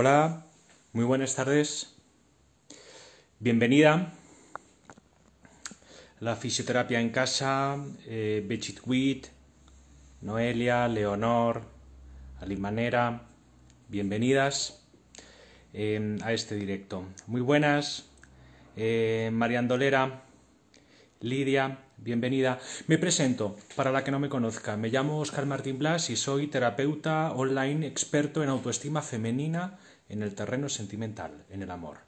Hola, muy buenas tardes. Bienvenida a la fisioterapia en casa, eh, Noelia, Leonor, Manera, Bienvenidas eh, a este directo. Muy buenas, eh, María Lidia. Bienvenida. Me presento, para la que no me conozca. Me llamo Oscar Martín Blas y soy terapeuta online experto en autoestima femenina en el terreno sentimental, en el amor.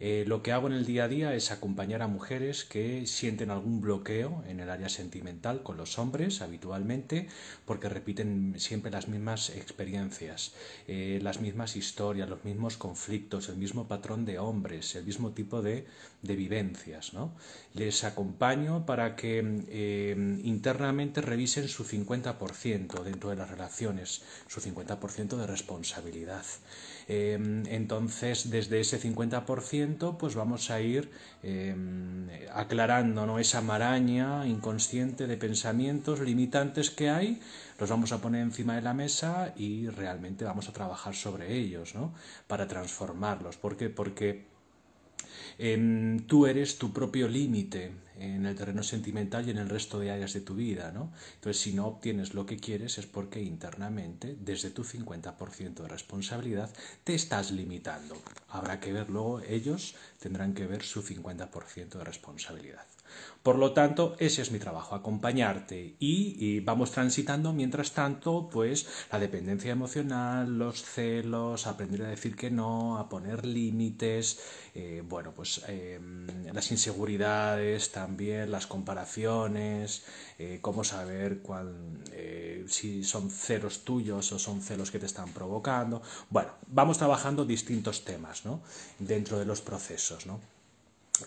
Eh, lo que hago en el día a día es acompañar a mujeres que sienten algún bloqueo en el área sentimental con los hombres habitualmente porque repiten siempre las mismas experiencias, eh, las mismas historias, los mismos conflictos, el mismo patrón de hombres, el mismo tipo de, vivencias. Les acompaño para que eh, internamente revisen su 50% dentro de las relaciones, su 50% de responsabilidad. Em, entonces, desde ese 50%, pues vamos a ir em, aclarando ¿no? esa maraña inconsciente de pensamientos limitantes que hay los vamos a poner encima de la mesa y realmente vamos a trabajar sobre ellos, ¿no? Para transformarlos. ¿Por qué? Porque Em, tú eres tu propio límite en el terreno sentimental y en el resto de áreas de tu vida, ¿no? Entonces, si no obtienes lo que quieres es porque internamente, desde tu 50% de responsabilidad, te estás limitando. Habrá que ver luego, ellos tendrán que ver su 50% de responsabilidad. Por lo tanto, ese es mi trabajo, acompañarte y, vamos transitando mientras tanto, pues la dependencia emocional, los celos, aprender a decir que no, a poner límites, eh, bueno, pues em, las inseguridades también, las comparaciones, eh, cómo saber cuál, eh, si son celos tuyos o son celos que te están provocando. Bueno, vamos trabajando distintos temas ¿no? dentro de los procesos. ¿no?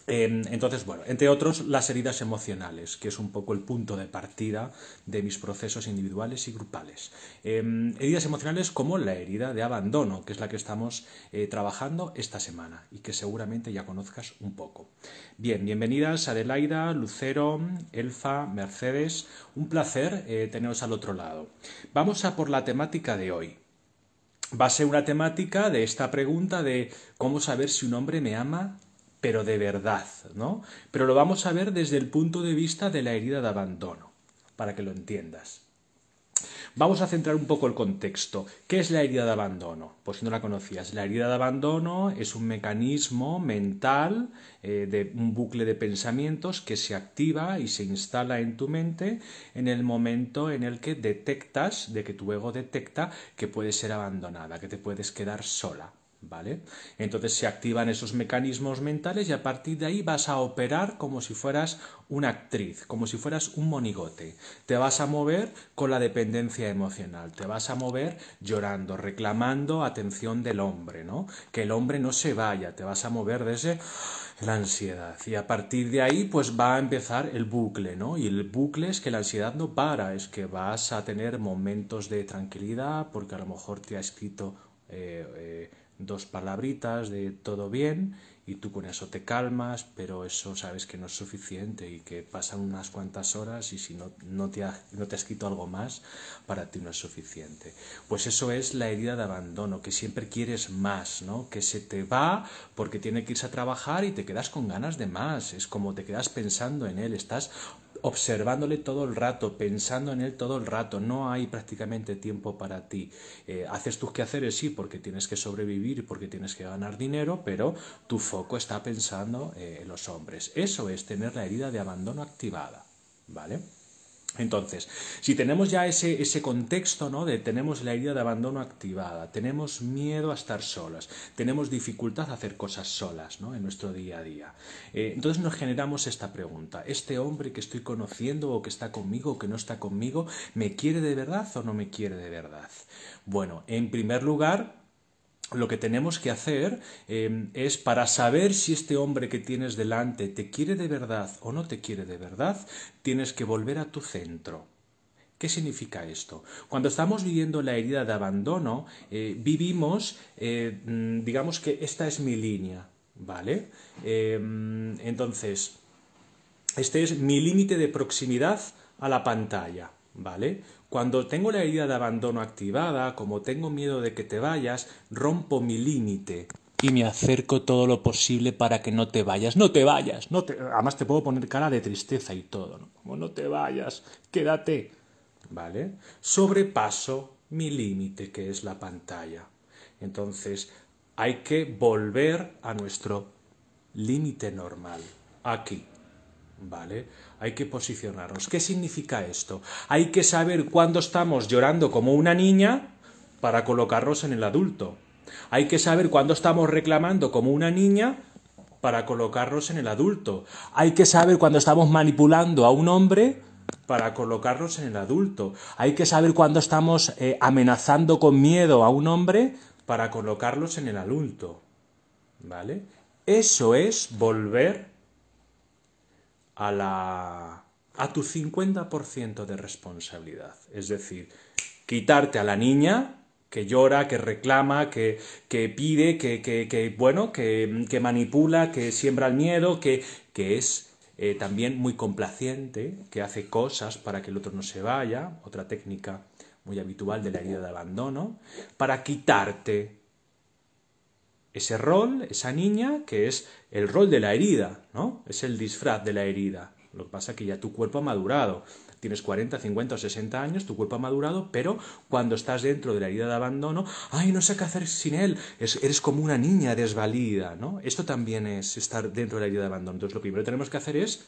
Em, entonces, bueno, entre otros, las heridas emocionales, que es un poco el punto de partida de mis procesos individuales y grupales. Em, heridas emocionales como la herida de abandono, que es la que estamos eh, trabajando esta semana y que seguramente ya conozcas un poco. Bien, bienvenidas Adelaida, Lucero, Elfa, Mercedes. Un placer eh, teneros al otro lado. Vamos a por la temática de hoy va a ser una temática de esta pregunta de cómo saber si un hombre me ama pero de verdad, ¿no? Pero lo vamos a ver desde el punto de vista de la herida de abandono, para que lo entiendas. Vamos a centrar un poco el contexto. ¿Qué es la herida de abandono? Pues si no la conocías, la herida de abandono es un mecanismo mental eh, de un bucle de pensamientos que se activa y se instala en tu mente en el momento en el que detectas, de que tu ego detecta que puedes ser abandonada, que te puedes quedar sola. ¿vale? Entonces se activan esos mecanismos mentales y a partir de ahí vas a operar como si fueras una actriz, como si fueras un monigote. Te vas a mover con la dependencia emocional, te vas a mover llorando, reclamando atención del hombre, ¿no? Que el hombre no se vaya, te vas a mover desde ah, la ansiedad y a partir de ahí pues va a empezar el bucle, ¿no? Y el bucle es que la ansiedad no para, es que vas a tener momentos de tranquilidad porque a lo mejor te ha escrito eh, eh, dos palabritas de todo bien y tú con eso te calmas, pero eso sabes que no es suficiente y que pasan unas cuantas horas y si no, no, te, no te has escrito algo más, para ti no es suficiente. Pues eso es la herida de abandono, que siempre quieres más, ¿no? Que se te va porque tiene que irse a trabajar y te quedas con ganas de más, es como te quedas pensando en él, estás observándole todo el rato, pensando en él todo el rato, no hay prácticamente tiempo para ti. Eh, haces tus quehaceres, sí, porque tienes que sobrevivir, porque tienes que ganar dinero, pero tu foco está pensando eh, en los hombres. Eso es tener la herida de abandono activada, ¿vale? Entonces, si tenemos ya ese, contexto, ¿no? De tenemos la idea de abandono activada, tenemos miedo a estar solas, tenemos dificultad a hacer cosas solas, ¿no? En nuestro día a día. Eh, entonces nos generamos esta pregunta, ¿este hombre que estoy conociendo o que está conmigo o que no está conmigo, me quiere de verdad o no me quiere de verdad? Bueno, en primer lugar, lo que tenemos que hacer em, es para saber si este hombre que tienes delante te quiere de verdad o no te quiere de verdad, tienes que volver a tu centro. ¿Qué significa esto? Cuando estamos viviendo la herida de abandono, eh, vivimos, eh, mm, digamos que esta es mi línea, ¿vale? Em, entonces, este es mi límite de proximidad a la pantalla, ¿vale? Cuando tengo la herida de abandono activada, como tengo miedo de que te vayas, rompo mi límite. Y me acerco todo lo posible para que no te vayas. No te vayas. No te... Además te puedo poner cara de tristeza y todo. ¿no? Como no te vayas, quédate. ¿Vale? Sobrepaso mi límite, que es la pantalla. Entonces, hay que volver a nuestro límite normal. Aquí. ¿Vale? Hay que posicionarnos. ¿Qué significa esto? Hay que saber cuándo estamos llorando como una niña para colocarnos en el adulto. Hay que saber cuándo estamos reclamando como una niña para colocarnos en el adulto. Hay que saber cuándo estamos manipulando a un hombre para colocarnos en el adulto. Hay que saber cuándo estamos eh, amenazando con miedo a un hombre para colocarlos en el adulto. ¿Vale? Eso es volver a, tu 50% de responsabilidad. Es decir, quitarte a la niña que llora, que reclama, que, pide, que, bueno, que, manipula, que siembra el miedo, que, es eh, también muy complaciente, que hace cosas para que el otro no se vaya, otra técnica muy habitual de la herida de abandono, para quitarte ese rol, esa niña, que es el rol de la herida, ¿no? Es el disfraz de la herida. Lo que pasa es que ya tu cuerpo ha madurado. Tienes 40, 50 o 60 años, tu cuerpo ha madurado, pero cuando estás dentro de la herida de abandono, ay, no sé qué hacer sin él, eres como una niña desvalida, ¿no? Esto también es estar dentro de la herida de abandono. Entonces, lo primero que tenemos que hacer es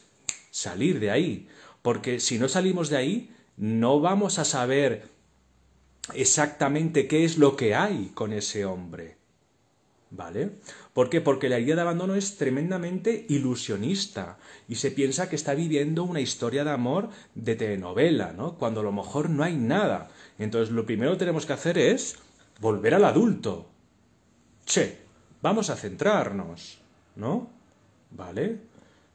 salir de ahí, porque si no salimos de ahí, no vamos a saber exactamente qué es lo que hay con ese hombre ¿Vale? ¿Por qué? Porque la idea de abandono es tremendamente ilusionista y se piensa que está viviendo una historia de amor de telenovela, ¿no? Cuando a lo mejor no hay nada. Entonces lo primero que tenemos que hacer es volver al adulto. Che, vamos a centrarnos, ¿no? ¿Vale?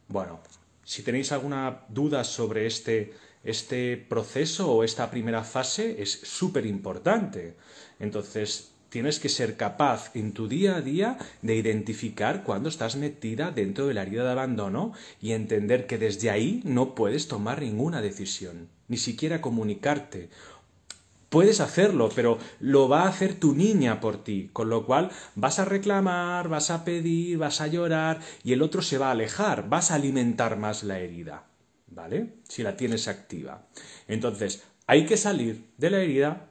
Bueno, si tenéis alguna duda sobre este, este proceso o esta primera fase, es súper importante. Entonces, Tienes que ser capaz en tu día a día de identificar cuando estás metida dentro de la herida de abandono y entender que desde ahí no puedes tomar ninguna decisión, ni siquiera comunicarte. Puedes hacerlo, pero lo va a hacer tu niña por ti, con lo cual vas a reclamar, vas a pedir, vas a llorar y el otro se va a alejar, vas a alimentar más la herida, ¿vale? Si la tienes activa. Entonces, hay que salir de la herida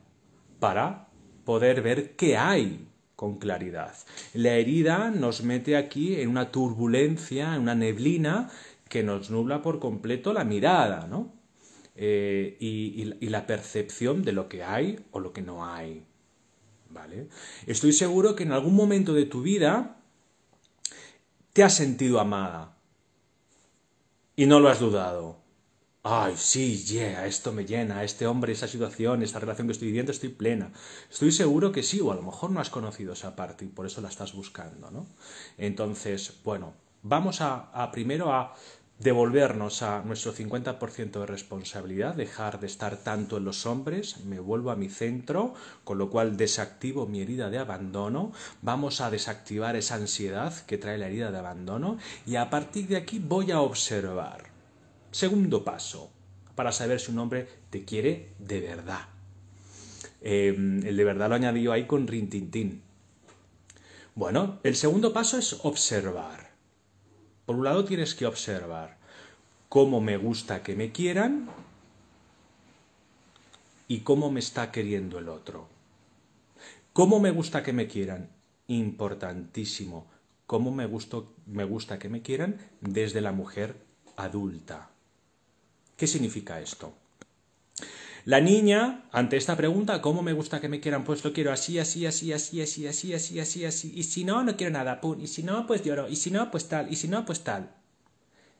para poder ver qué hay con claridad. La herida nos mete aquí en una turbulencia, en una neblina que nos nubla por completo la mirada, ¿no? Eh, y, y la percepción de lo que hay o lo que no hay. ¿Vale? Estoy seguro que en algún momento de tu vida te has sentido amada y no lo has dudado ay, sí, yeah, esto me llena, este hombre, esa situación, esta relación que estoy viviendo, estoy plena. Estoy seguro que sí, o a lo mejor no has conocido esa parte y por eso la estás buscando, ¿no? Entonces, bueno, vamos a, a primero a devolvernos a nuestro 50% de responsabilidad, dejar de estar tanto en los hombres, me vuelvo a mi centro, con lo cual desactivo mi herida de abandono, vamos a desactivar esa ansiedad que trae la herida de abandono y a partir de aquí voy a observar Segundo paso, para saber si un hombre te quiere de verdad. Em, el de verdad lo añadió ahí con rintintín. Bueno, el segundo paso es observar. Por un lado tienes que observar cómo me gusta que me quieran y cómo me está queriendo el otro. ¿Cómo me gusta que me quieran? Importantísimo. ¿Cómo me gusta que me quieran desde la mujer adulta? ¿Qué significa esto? La niña, ante esta pregunta, ¿cómo me gusta que me quieran? Pues lo quiero así, así, así, así, así, así, así, así, así. Y si no, no quiero nada, pum. Y si no, pues lloro. Y si no, pues tal. Y si no, pues tal.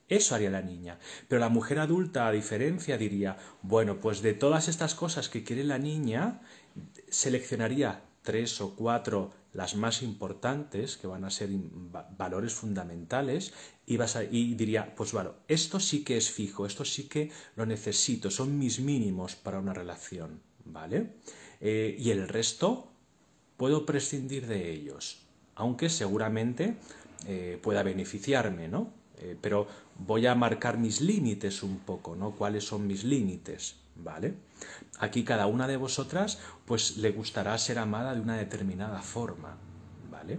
Eso haría la niña. Pero la mujer adulta, a diferencia, diría, bueno, pues de todas estas cosas que quiere la niña, seleccionaría tres o cuatro las más importantes, que van a ser valores fundamentales, y, vas diría, pues bueno esto sí que es fijo, esto sí que lo necesito, son mis mínimos para una relación, ¿vale? Eh, y el resto puedo prescindir de ellos, aunque seguramente eh, pueda beneficiarme, ¿no? Eh, pero voy a marcar mis límites un poco, ¿no? ¿Cuáles son mis límites? ¿vale? Aquí cada una de vosotras pues le gustará ser amada de una determinada forma, ¿vale?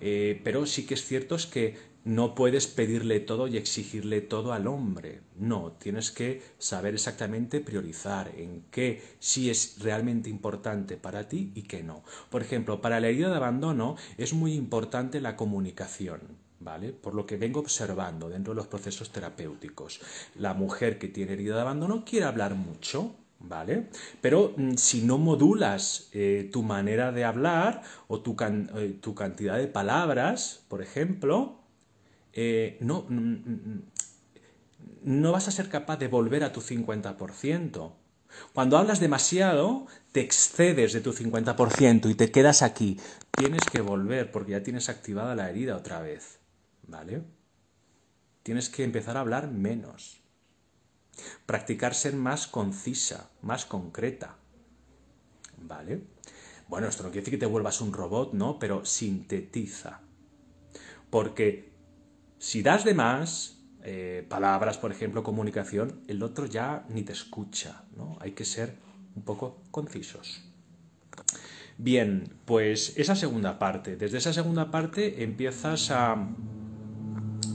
Eh, pero sí que es cierto es que no puedes pedirle todo y exigirle todo al hombre. No, tienes que saber exactamente priorizar en qué sí es realmente importante para ti y qué no. Por ejemplo, para la herida de abandono es muy importante la comunicación. ¿vale? Por lo que vengo observando dentro de los procesos terapéuticos. La mujer que tiene herida de abandono quiere hablar mucho, ¿vale? Pero mm, si no modulas eh, tu manera de hablar o tu, eh, cantidad de palabras, por ejemplo, eh, no, mm, mm, no vas a ser capaz de volver a tu 50%. Cuando hablas demasiado, te excedes de tu 50% y te quedas aquí. Tienes que volver porque ya tienes activada la herida otra vez. ¿vale? Tienes que empezar a hablar menos. Practicar ser más concisa, más concreta, ¿vale? Bueno, esto no quiere decir que te vuelvas un robot, ¿no? Pero sintetiza. Porque si das de más, eh, palabras, por ejemplo, comunicación, el otro ya ni te escucha, ¿no? Hay que ser un poco concisos. Bien, pues esa segunda parte. Desde esa segunda parte empiezas a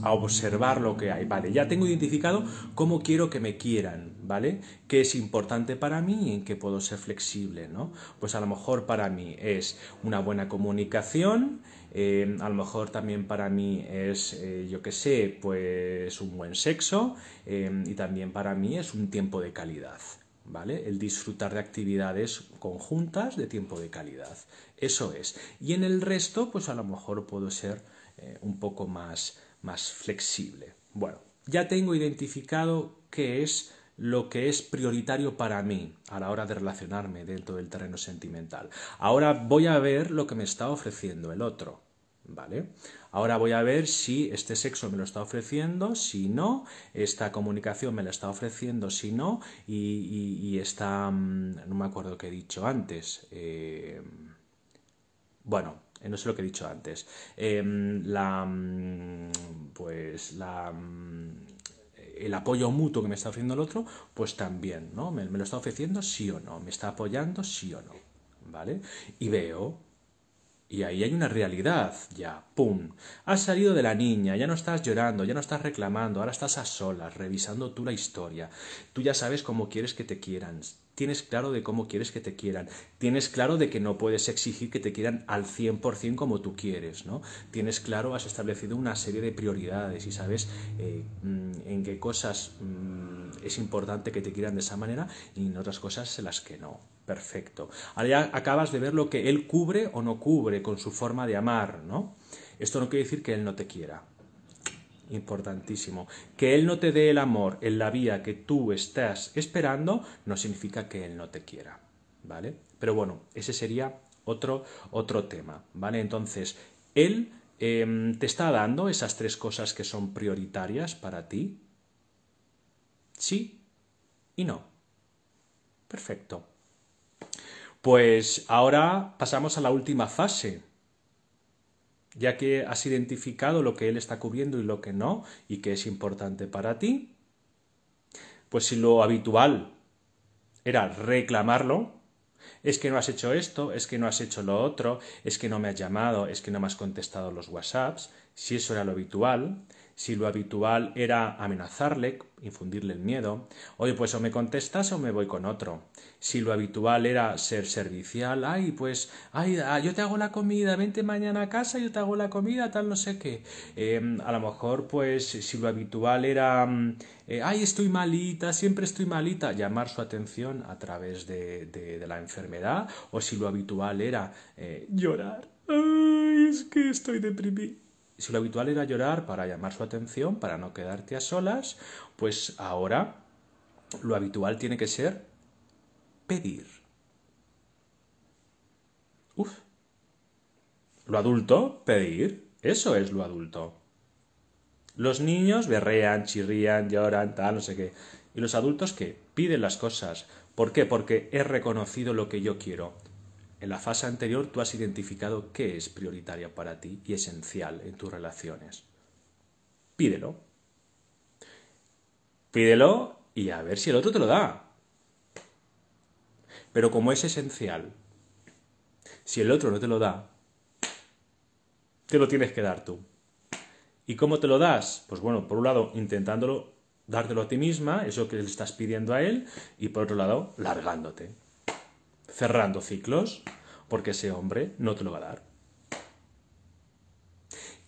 a observar lo que hay. Vale, ya tengo identificado cómo quiero que me quieran, ¿vale? ¿Qué es importante para mí y en qué puedo ser flexible, ¿no? Pues a lo mejor para mí es una buena comunicación, eh, a lo mejor también para mí es, eh, yo qué sé, pues un buen sexo eh, y también para mí es un tiempo de calidad. ¿Vale? El disfrutar de actividades conjuntas de tiempo de calidad. Eso es. Y en el resto, pues a lo mejor puedo ser un poco más, más flexible. Bueno, ya tengo identificado qué es lo que es prioritario para mí a la hora de relacionarme dentro del terreno sentimental. Ahora voy a ver lo que me está ofreciendo el otro, ¿vale? Ahora voy a ver si este sexo me lo está ofreciendo, si no, esta comunicación me la está ofreciendo, si no, y, y, esta... Mm, no me acuerdo qué he dicho antes. Eh, bueno, eh, no sé lo que he dicho antes. Em, la, mm, pues la, mm, el apoyo mutuo que me está ofreciendo el otro, pues también, ¿no? Me, me, lo está ofreciendo sí o no, me está apoyando sí o no, ¿vale? Y veo, y ahí hay una realidad, ya, ¡pum! Has salido de la niña, ya no estás llorando, ya no estás reclamando, ahora estás a solas, revisando tú la historia. Tú ya sabes cómo quieres que te quieran, tienes claro de cómo quieres que te quieran, tienes claro de que no puedes exigir que te quieran al 100% como tú quieres, ¿no? Tienes claro, has establecido una serie de prioridades y sabes eh, mm, en qué cosas mm, es importante que te quieran de esa manera y en otras cosas en las que no. Perfecto. Ahora ya acabas de ver lo que él cubre o no cubre con su forma de amar, ¿no? Esto no quiere decir que él no te quiera, importantísimo. Que Él no te dé el amor en la vía que tú estás esperando no significa que Él no te quiera, ¿vale? Pero bueno, ese sería otro, otro tema, ¿vale? Entonces, Él em, te está dando esas tres cosas que son prioritarias para ti. Sí y no. Perfecto. Pues ahora pasamos a la última fase, ya que has identificado lo que él está cubriendo y lo que no, y que es importante para ti, pues si lo habitual era reclamarlo, es que no has hecho esto, es que no has hecho lo otro, es que no me has llamado, es que no me has contestado los WhatsApps, si eso era lo habitual, si lo habitual era amenazarle, infundirle el miedo, oye, pues o me contestas o me voy con otro. Si lo habitual era ser servicial, ay, pues, ay, ah, yo te hago la comida, vente mañana a casa, yo te hago la comida, tal, no sé qué. Em, a lo mejor, pues, si lo habitual era, mm, eh, ay, estoy malita, siempre estoy malita, llamar su atención a través de, de, la enfermedad, o si lo habitual era eh, llorar, ay, es que estoy deprimido si lo habitual era llorar para llamar su atención, para no quedarte a solas, pues ahora lo habitual tiene que ser pedir. Uf. Lo adulto, pedir. Eso es lo adulto. Los niños berrean, chirrían, lloran, tal, no sé qué. Y los adultos ¿qué? piden las cosas. ¿Por qué? Porque he reconocido lo que yo quiero. En la fase anterior tú has identificado qué es prioritaria para ti y esencial en tus relaciones. Pídelo. Pídelo y a ver si el otro te lo da. Pero como es esencial, si el otro no te lo da, te lo tienes que dar tú. ¿Y cómo te lo das? Pues bueno, por un lado, intentándolo dártelo a ti misma, eso que le estás pidiendo a él, y por otro lado, largándote cerrando ciclos, porque ese hombre no te lo va a dar.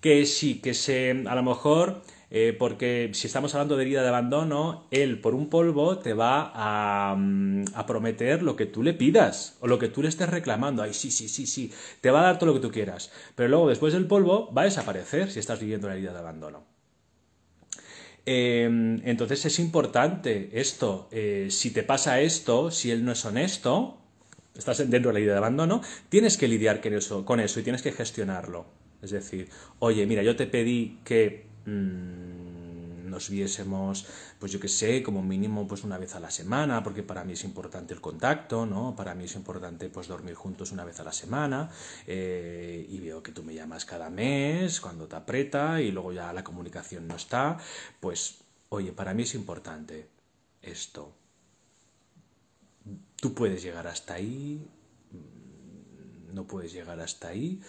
Que sí, que se, a lo mejor, eh, porque si estamos hablando de herida de abandono, él por un polvo te va mm, a, prometer lo que tú le pidas o lo que tú le estés reclamando. Ay, sí, sí, sí, sí, te va a dar todo lo que tú quieras. Pero luego, después del polvo, va a desaparecer si estás viviendo la herida de abandono. Eh, entonces es importante esto. Eh, si te pasa esto, si él no es honesto, estás dentro de la idea de abandono, tienes que lidiar con eso, y tienes que gestionarlo. Es decir, oye, mira, yo te pedí que mm, nos viésemos, pues yo qué sé, como mínimo pues una vez a la semana, porque para mí es importante el contacto, ¿no? Para mí es importante pues dormir juntos una vez a la semana eh, y veo que tú me llamas cada mes, cuando te aprieta y luego ya la comunicación no está, pues oye, para mí es importante esto tú puedes llegar hasta ahí, no puedes llegar hasta ahí.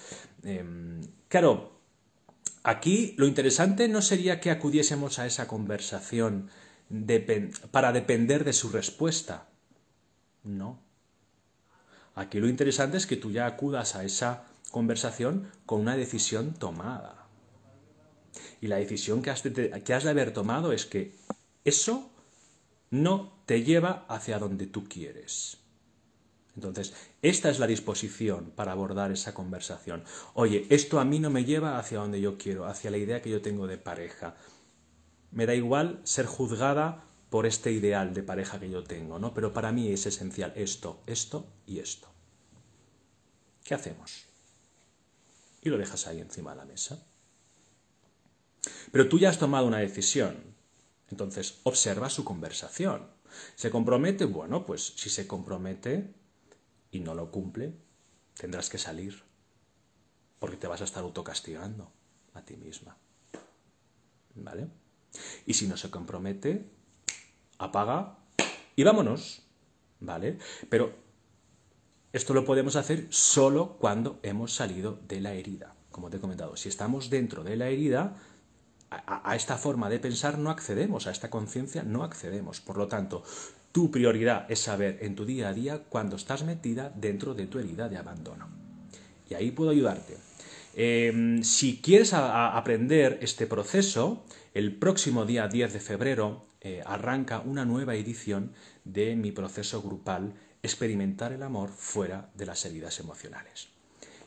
Em, claro, aquí lo interesante no sería que acudiésemos a esa conversación para depender de su respuesta. No. Aquí lo interesante es que tú ya acudas a esa conversación con una decisión tomada. Y la decisión que has que has de haber tomado es que eso no te lleva hacia donde tú quieres. Entonces, esta es la disposición para abordar esa conversación. Oye, esto a mí no me lleva hacia donde yo quiero, hacia la idea que yo tengo de pareja. Me da igual ser juzgada por este ideal de pareja que yo tengo, ¿no? Pero para mí es esencial esto, esto y esto. ¿Qué hacemos? Y lo dejas ahí encima de la mesa. Pero tú ya has tomado una decisión, entonces, observa su conversación. ¿Se compromete? Bueno, pues si se compromete y no lo cumple, tendrás que salir, porque te vas a estar autocastigando a ti misma. ¿Vale? Y si no se compromete, apaga y vámonos. ¿Vale? Pero esto lo podemos hacer solo cuando hemos salido de la herida. Como te he comentado, si estamos dentro de la herida, a, esta forma de pensar no accedemos, a esta conciencia no accedemos. Por lo tanto, tu prioridad es saber en tu día a día cuando estás metida dentro de tu herida de abandono. Y ahí puedo ayudarte. Em, si quieres aprender este proceso, el próximo día 10 de febrero eh, arranca una nueva edición de mi proceso grupal Experimentar el amor fuera de las heridas emocionales.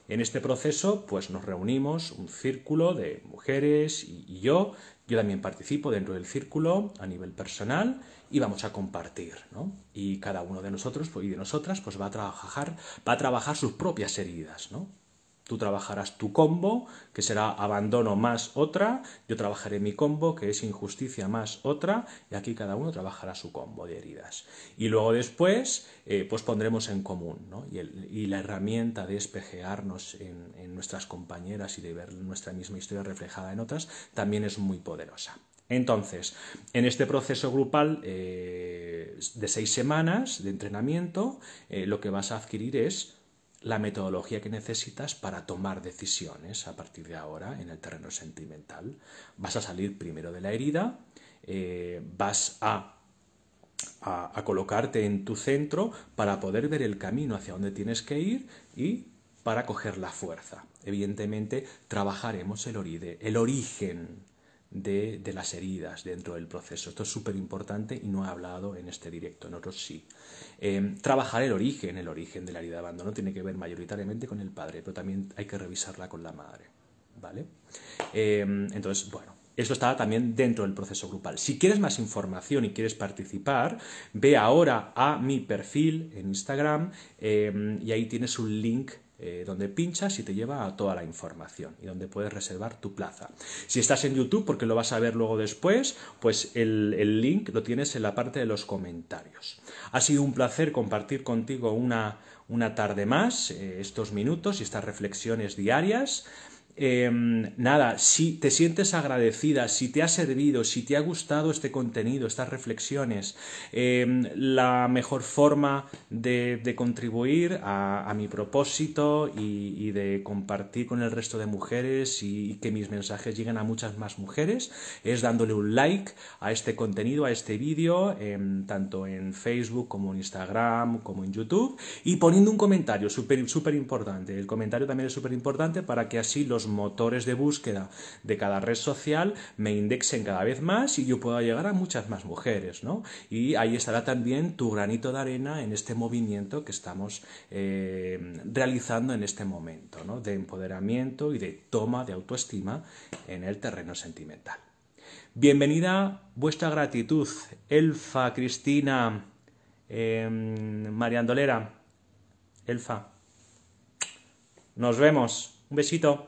En este proceso, pues nos reunimos un círculo de mujeres y, yo, yo también participo dentro del círculo a nivel personal y vamos a compartir, ¿no? Y cada uno de nosotros pues, y de nosotras pues va a trabajar, va a trabajar sus propias heridas, ¿no? Tú trabajarás tu combo, que será abandono más otra, yo trabajaré mi combo, que es injusticia más otra, y aquí cada uno trabajará su combo de heridas. Y luego después, eh, pues pondremos en común, ¿no? Y, y la herramienta de espejearnos en, nuestras compañeras y de ver nuestra misma historia reflejada en otras, también es muy poderosa. Entonces, en este proceso grupal eh, de seis semanas de entrenamiento, eh, lo que vas a adquirir es la metodología que necesitas para tomar decisiones a partir de ahora en el terreno sentimental. Vas a salir primero de la herida, eh, vas a, colocarte en tu centro para poder ver el camino hacia donde tienes que ir y para coger la fuerza. Evidentemente, trabajaremos el, el origen de, las heridas dentro del proceso. Esto es súper importante y no he hablado en este directo, en otros sí. Eh, trabajar el origen, el origen de la herida de abandono tiene que ver mayoritariamente con el padre, pero también hay que revisarla con la madre. ¿Vale? Eh, entonces, bueno, esto está también dentro del proceso grupal. Si quieres más información y quieres participar, ve ahora a mi perfil en Instagram eh, y ahí tienes un link eh, donde pinchas y te lleva a toda la información y donde puedes reservar tu plaza. Si estás en YouTube, porque lo vas a ver luego después, pues el, link lo tienes en la parte de los comentarios. Ha sido un placer compartir contigo una, una tarde más, eh, estos minutos y estas reflexiones diarias. Em, nada, si te sientes agradecida, si te ha servido, si te ha gustado este contenido, estas reflexiones, em, la mejor forma de, contribuir a, mi propósito y, de compartir con el resto de mujeres y, que mis mensajes lleguen a muchas más mujeres es dándole un like a este contenido, a este vídeo, em, tanto en Facebook como en Instagram, como en YouTube, y poniendo un comentario súper importante. El comentario también es súper importante para que así los motores de búsqueda de cada red social me indexen cada vez más y yo pueda llegar a muchas más mujeres, Y ahí estará también tu granito de arena en este movimiento que estamos eh, realizando en este momento, De empoderamiento y de toma de autoestima en el terreno sentimental. Bienvenida vuestra gratitud, Elfa, Cristina, eh, em, Mariandolera, Elfa. Nos vemos. Un besito.